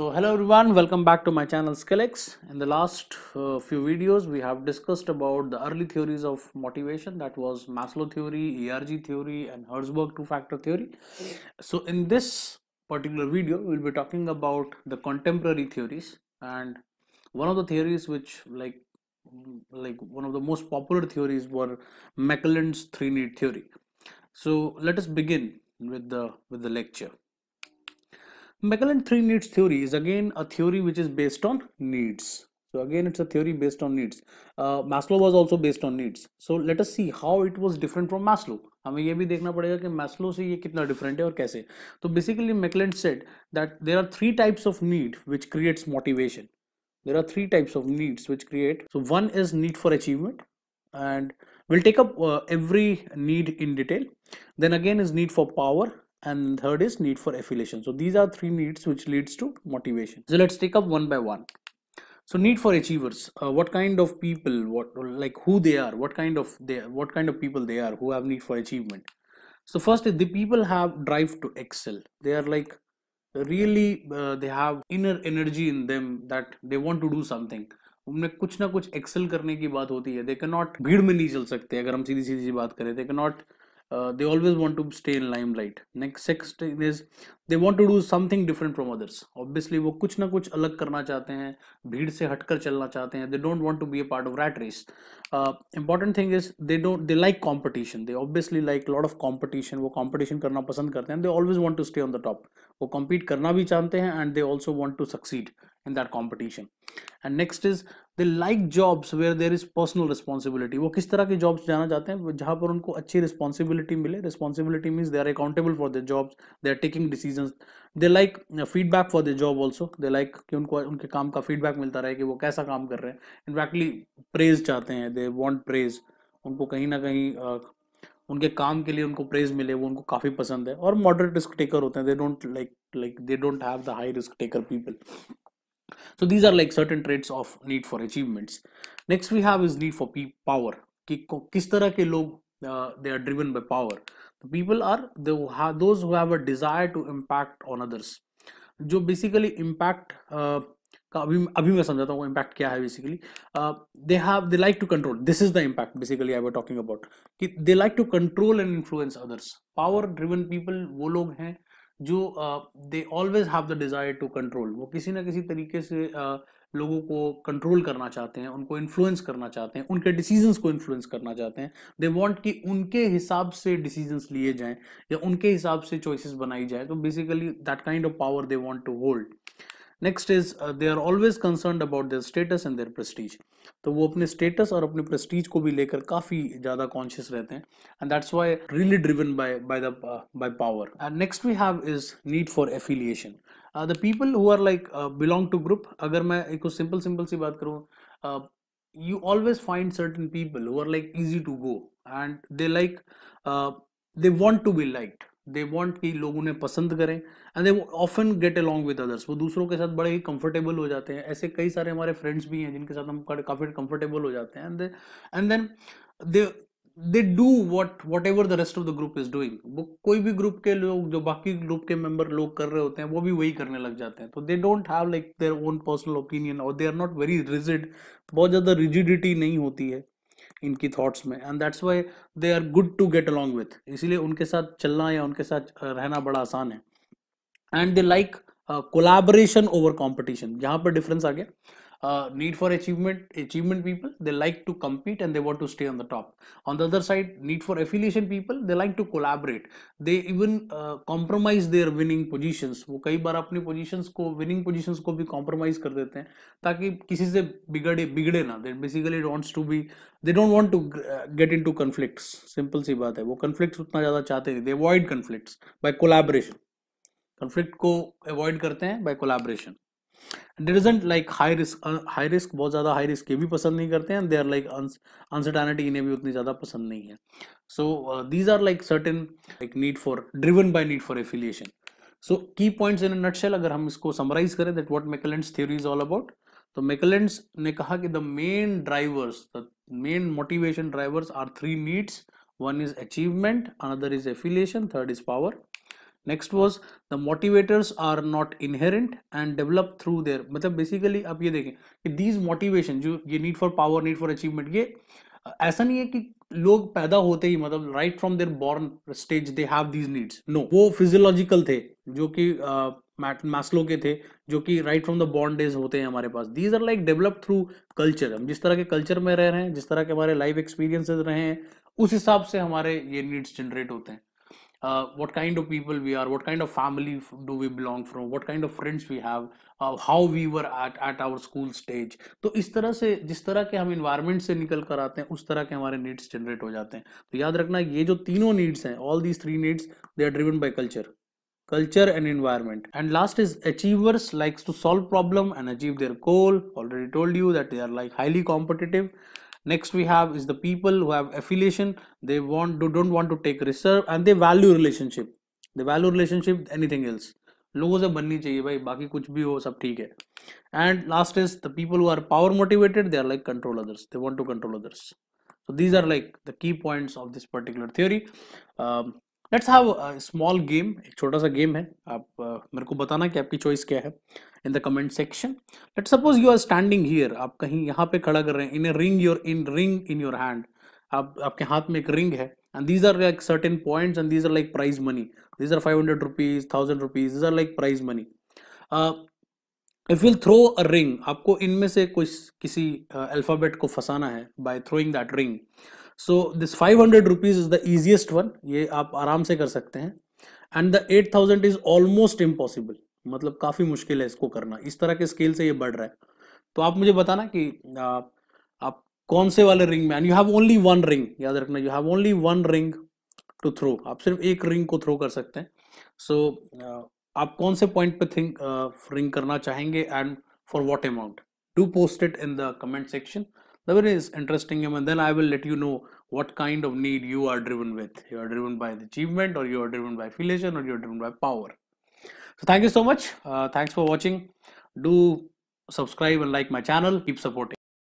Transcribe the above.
So hello everyone welcome back to my channel Skillex. In the last uh, few videos we have discussed about the early theories of motivation that was Maslow theory, ERG theory and Herzberg two-factor theory. So in this particular video we will be talking about the contemporary theories and one of the theories which like mm, like one of the most popular theories were Macallan's three need theory. So let us begin with the with the lecture. Macallan three needs theory is again a theory which is based on needs. So again, it's a theory based on needs. Uh, Maslow was also based on needs. So let us see how it was different from Maslow. हमें ये भी देखना पड़ेगा कि Maslow से ये कितना different है और कैसे तो basically McClelland said that there are three types of need which creates motivation there are three types of needs which create so one is need for achievement and will take up every need in detail then again is need for power and third is need for affiliation so these are three needs which leads to motivation so let's take up one by one so need for achievers uh, what kind of people what like who they are what kind of they what kind of people they are who have need for achievement so first is the people have drive to excel they are like really uh, they have inner energy in them that they want to do something उनमें कुछ ना कुछ Excel करने की बात होती है दे के नॉट भीड़ में नहीं चल सकते अगर हम सीधी सीधी बात करें दे के not uh, they always want to stay in limelight next sixth is they want to do something different from others obviously वो कुछ ना कुछ अलग करना चाहते हैं भीड़ से हटकर चलना चाहते हैं they don't want to be a part of rat race uh, important thing is they don't they like competition they obviously like lot of competition वो competition करना पसंद करते हैं they always want to stay on the top वो compete करना भी चाहते हैं and they also want to succeed in that competition and next is they like jobs where there is personal responsibility वो किस तरह के जॉब्स जाना चाहते हैं जहाँ पर उनको अच्छी रिस्पॉन्सिबिलिटी मिले responsibility means they are accountable for the jobs they are taking decision they like feedback for the job also they like कि उनको उनके काम का फीडबैक मिलता रहे कि वो कैसा काम कर रहे हैं इनफैक्टली प्रेज चाहते हैं दे वॉन्ट प्रेज उनको कहीं ना कहीं uh, उनके काम के लिए उनको प्रेज मिले वो उनको काफ़ी पसंद है और मॉडरेट रिस्क टेकर होते हैं they don't like like they don't have the high risk taker people so these are like certain traits of need for achievements next we have is need for power कि किस तरह के they are driven by power the people are they have those who have a desire to impact on others जो basically impact uh, का अभी अभी मैं समझाता हूँ इम्पैक्ट क्या है basically they have they like to control this is the impact basically I were talking about कि they like to control and influence others power driven people वो लोग हैं जो they always have the desire to control वो किसी ना किसी तरीके से uh, लोगों को कंट्रोल करना चाहते हैं उनको इन्फ्लुएंस करना चाहते हैं उनके डिसीजंस को इन्फ्लुएंस करना चाहते हैं दे वांट कि उनके हिसाब से डिसीजंस लिए जाएं या उनके हिसाब से चॉइसेस बनाई जाए तो basically that kind of power they want to hold next is they are always concern about their status and their prestige तो वो अपने स्टेटस और अपने प्रेस्टीज को भी लेकर काफी ज्यादा कॉन्शियस रहते हैं and that's why really driven by by the by power and next we have is need for affiliation the people who are like belong to group अगर मैं एक सिंपल सिंपल सी बात करूँ you always find certain people who are like easy to go and they like uh, they want to be liked they want कि लोग उन्हें पसंद करें and they often get along with others वो दूसरों के साथ बड़े ही कंफर्टेबल हो जाते हैं ऐसे कई सारे हमारे फ्रेंड्स भी हैं जिनके साथ हम काफ़ी कंफर्टेबल हो जाते हैं and and then they they do what whatever the rest of the group is doing वो कोई भी ग्रुप के लोग जो बाकी ग्रुप के मेंबर लोग कर रहे होते हैं वो भी वही करने लग जाते हैं तो they don't have like their own personal opinion और they are not very rigid बहुत ज़्यादा रिजिडिटी नहीं होती है इनकी थॉट्स में and that's why they are good to get along with इसीलिए उनके साथ चलना या उनके साथ रहना बड़ा आसान है and they like collaboration over competition यहाँ पर डिफरेंस आ गया need for achievement achievement people they like to compete and they want to stay on the top on the other side need for affiliation people they like to collaborate they even uh, compromise their winning positions वो कई बार अपनी positions को winning positions को भी compromise कर देते हैं ताकि किसी से बिगड़े बिगड़े ना they basically wants to be they don't want to get into conflicts simple सी बात है वो conflicts उतना ज़्यादा चाहते नहीं they avoid conflicts by collaboration conflict को avoid करते हैं by collaboration डिटर्जेंट like high risk high risk बहुत ज्यादा हाई रिस्क ये भी पसंद नहीं करते हैं दे आर लाइक अनसर्टानिटी इन्हें भी उतनी ज्यादा पसंद नहीं है so these are like certain like need for driven by need for affiliation so key points in nutshell अगर हम इसको समराइज करें that what McClelland's theory is all about तो मेकलेंट्स ने कहा कि the main drivers the main motivation drivers are three needs one is achievement another is affiliation third is power next was the motivators are not inherent and develop through their मतलब basically आप ये देखें कि these motivation जो ये need for power need for achievement ये ऐसा नहीं है कि लोग पैदा होते ही मतलब right from their born stage they have these needs no वो फिजियोलॉजिकल थे जो कि मैस्लो के थे जो कि right from the born days होते हैं हमारे पास these are like develop through culture हम जिस तरह के कल्चर में रह रहे हैं जिस तरह के हमारे लाइफ एक्सपीरियंसेस रहे हैं उस हिसाब से हमारे ये नीड्स जनरेट होते हैं uh, what kind of people we are what kind of family do we belong from what kind of friends we have uh, how we were at at our school stage तो इस तरह से जिस तरह के हम environment से निकल कर आते हैं उस तरह के हमारे needs generate हो जाते हैं तो याद रखना ये जो तीनों needs हैं all these three needs they are driven by culture culture and environment and last is achievers likes to solve problem and achieve their goal already told you that they are like highly competitive next we have is the people who have affiliation they want to don't want to take reserve and they value relationship they value relationship anything else लोगों से बननी चाहिए भाई बाकी कुछ भी हो सब ठीक है and last is the people who are power motivated they are like control others they want to control others so these are like the key points of this particular theory um, let's have small game एक छोटा सा game है आप uh, मेरे को बताना कि आपकी चॉइस क्या है in the comment section let suppose you are standing here आप कहीं यहाँ पे खड़ा कर रहे हैं in ring your in ring in your hand आप आपके हाथ में एक रिंग है and these are like certain points and these are like prize money these are five hundred rupees thousand rupees are like prize money if will throw a ring आपको इनमें से कुछ किसी अल्फाबेट uh, को फंसाना है by throwing that ring so this five hundred rupees is the easiest one ये आप आराम से कर सकते हैं and the eight thousand is almost impossible मतलब काफ़ी मुश्किल है इसको करना इस तरह के स्केल से ये बढ़ रहा है तो आप मुझे बताना कि आप, आप कौन से वाले रिंग में and you have only one ring याद रखना you have only one ring to throw आप सिर्फ एक रिंग को थ्रो कर सकते हैं सो so, आप कौन से पॉइंट पे थिंक रिंग करना चाहेंगे and for what amount do post it in the comment section that is interesting and then i will let you know what kind of need you are driven with you are driven by the achievement or you are driven by affiliation or you are driven by power so thank you so much uh, thanks for watching do subscribe and like my channel keep supporting